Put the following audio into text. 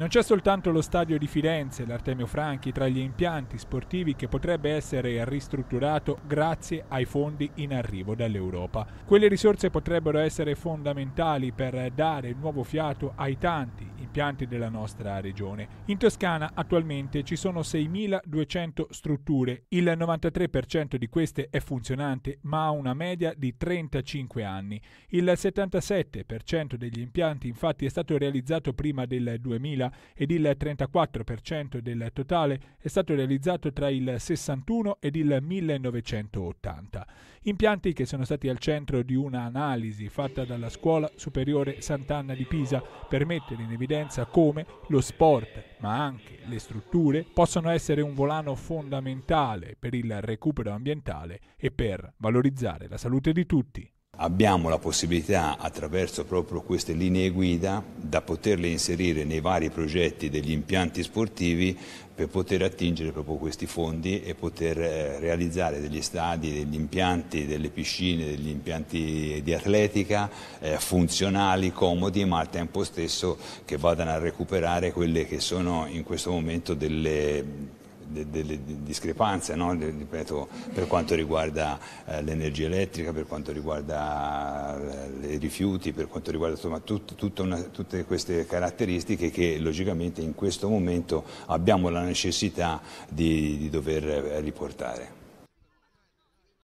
Non c'è soltanto lo stadio di Firenze, l'Artemio Franchi, tra gli impianti sportivi che potrebbe essere ristrutturato grazie ai fondi in arrivo dall'Europa. Quelle risorse potrebbero essere fondamentali per dare nuovo fiato ai tanti impianti della nostra regione. In Toscana attualmente ci sono 6.200 strutture, il 93% di queste è funzionante ma ha una media di 35 anni. Il 77% degli impianti infatti è stato realizzato prima del 2000 ed il 34% del totale è stato realizzato tra il 61 ed il 1980. Impianti che sono stati al centro di un'analisi fatta dalla Scuola Superiore Sant'Anna di Pisa per mettere in evidenza evidenza come lo sport, ma anche le strutture, possono essere un volano fondamentale per il recupero ambientale e per valorizzare la salute di tutti abbiamo la possibilità attraverso proprio queste linee guida da poterle inserire nei vari progetti degli impianti sportivi per poter attingere proprio questi fondi e poter eh, realizzare degli stadi, degli impianti, delle piscine, degli impianti di atletica eh, funzionali, comodi ma al tempo stesso che vadano a recuperare quelle che sono in questo momento delle delle discrepanze no? Ripeto, per quanto riguarda eh, l'energia elettrica, per quanto riguarda i eh, rifiuti, per quanto riguarda insomma, tut, una, tutte queste caratteristiche che logicamente in questo momento abbiamo la necessità di, di dover eh, riportare.